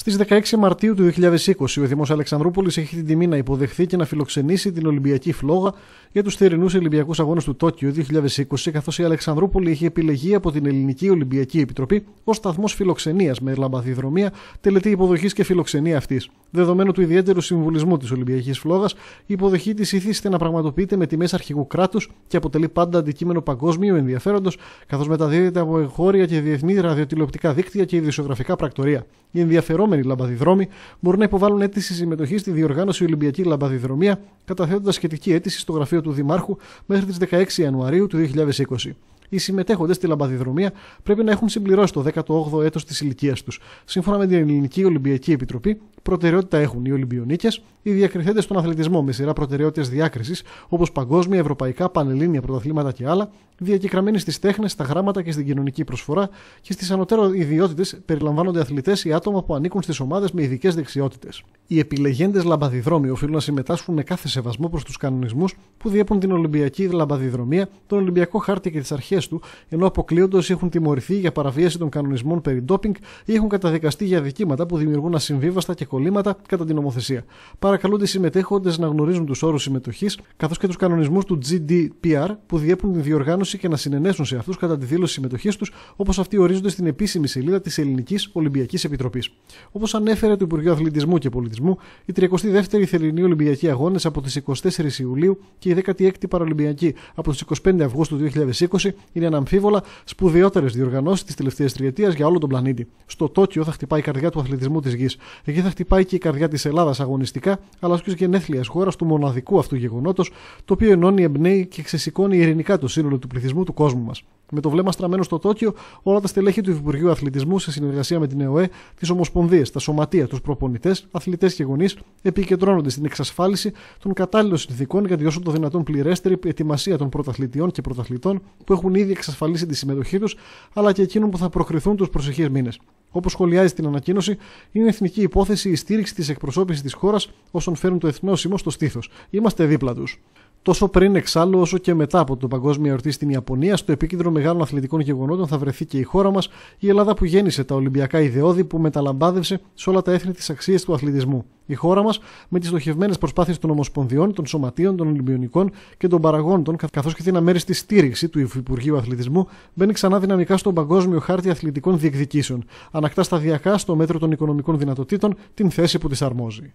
Στι 16 Μαρτίου του 2020, ο Δήμο Αλεξανδρούπολης έχει την τιμή να υποδεχθεί και να φιλοξενήσει την Ολυμπιακή Φλόγα για τους θερινούς Ολυμπιακούς Αγώνες του Τόκιο 2020, καθώς η Αλεξανδρούπολη έχει επιλεγεί από την Ελληνική Ολυμπιακή Επιτροπή ως σταθμός φιλοξενίας με λαμπαδιδρομία, τελετή υποδοχής και φιλοξενία αυτής. Δεδομένου του ιδιαίτερου συμβολισμού της Ολυμπιακής Φλόγας, η υποδοχή της ήθιστε να πραγματοποιείται με τιμές αρχηγού κράτους και αποτελεί πάντα αντικείμενο παγκόσμιου ενδιαφέροντος, καθώς μεταδίδεται από εγχώρια και διεθνή ραδιοτηλεοπτικά δίκτυα και ειδησιογραφικά πρακτορία ενδιαφερόμενοι λαμπαδιδρόμοι μπορούν να υποβάλουν αίτηση συμμετοχή στη διοργάνωση Ολυμπιακή Λαμπαδιδρομία, καταθέτοντας σχετική αίτηση στο γραφείο του Δημάρχου μέχρι τις 16 Ιανουαρίου του 2020 οι συμμετέχοντες στη λαμπαδιδρομία πρέπει να έχουν συμπληρώσει το 18ο έτος της ηλικίας τους. Σύμφωνα με την Ελληνική Ολυμπιακή Επιτροπή, προτεραιότητα έχουν οι Ολυμπιονίκες, οι διακριθέντες στον αθλητισμό με σειρά προτεραιότητες διάκρισης, όπως παγκόσμια, ευρωπαϊκά, πανελλήνια πρωταθλήματα και άλλα, διακεκραμένοι στις τέχνες, στα γράμματα και στην κοινωνική προσφορά και στις ανωτέρω ιδιότητες περιλαμβάνονται αθλητές ή άτομα που ανήκουν στις ομάδες με ειδικές δεξιότητες. Οι επιλεγέντες λαμπαδιδρόμοι οφείλουν να συμμετάσχουν με κάθε σεβασμό προς τους κανονισμούς που διέπουν την Ολυμπιακή Λαμπαδιδρομία, τον Ολυμπιακό Χάρτη και τις αρχές αρχέ του, ενώ αποκλείοντας έχουν τιμωρηθεί για παραβίαση των κανονισμών περί ντόπινγκ ή έχουν καταδικαστεί για δικήματα που δημιουργούν ασυμβίβαστα και κολλήματα κατά την νομοθεσία. Παρακαλούνται οι συμμετέχοντες να γνωρίζουν τους όρους συμμετοχής καθώς και τους κανονισμούς του GDPR που διέπουν την διοργάνωση και να συνενέσουν σε αυτούς κατά τη δήλωση συμμετοχής τους όπως αυτοί ορίζονται στην επίσημη σελίδα της Ελληνικής Ολυμπιακής Επιτροπής. Όπως ανέφερε το Υπουργείο Αθλητισμού και Πολιτισμού, η 32η Θεληνή Ολυμπιακή Αγώνες από τις 24 Ιουλίου και η 16η Παραολυμπιακή από τις 25 Αυγούστου 2020 είναι αναμφίβολα σπουδαιότερες διοργανώσεις της τελευταίας τριετίας για όλο τον πλανήτη. Στο Τόκιο θα χτυπάει η καρδιά του αθλητισμού της γης. Εκεί θα χτυπάει και η καρδιά της Ελλάδας αγωνιστικά, αλλά και ω γενέθλια χώρας του μοναδικού αυτού γεγονότος, το οποίο ενώνει, εμπνέει και ξεσηκώνει ειρηνικά το σύνολο του πληθυσμού του κόσμου μας. Με το βλέμμα στραμμένο στο Τόκιο, όλα τα στελέχη του Υπουργείου Αθλητισμού σε συνεργασία με την ΕΟΕ, τις Ομοσπονδίες, τα Σωματεία, τους προπονητές, αθλητές και γονείς επικεντρώνονται στην εξασφάλιση των κατάλληλων συνθήκων για τη όσο το δυνατόν πληρέστερη ετοιμασία των πρωταθλητιών και πρωταθλητών που έχουν ήδη εξασφαλίσει τη συμμετοχή τους, αλλά και εκείνων που θα προκριθούν τους προσεχείς μήνες. Όπως σχολιάζει την ανακοίνωση, είναι εθνική υπόθεση η στήριξη της εκπροσώπησης της χώρας όσων φέρουν το εθνό σημό στο στήθος. Είμαστε δίπλα τους. Τόσο πριν εξάλλου, όσο και μετά από το Παγκόσμιο Εορτή στην Ιαπωνία, στο επίκεντρο μεγάλων αθλητικών γεγονότων θα βρεθεί και η χώρα μας, η Ελλάδα που γέννησε τα Ολυμπιακά Ιδεώδη που μεταλαμπάδευσε σε όλα τα έθνη της αξίε του αθλητισμού η χώρα μας με τις στοχευμένες προσπάθειες των Ομοσπονδιών, των Σωματείων, των Ολυμπιονικών και των Παραγόντων, καθώς και την αμέριστη στήριξη του Υπουργείου Αθλητισμού, μπαίνει ξανά δυναμικά στον Παγκόσμιο Χάρτη Αθλητικών Διεκδικήσεων, ανακτά σταδιακά στο μέτρο των οικονομικών δυνατοτήτων την θέση που τη αρμόζει.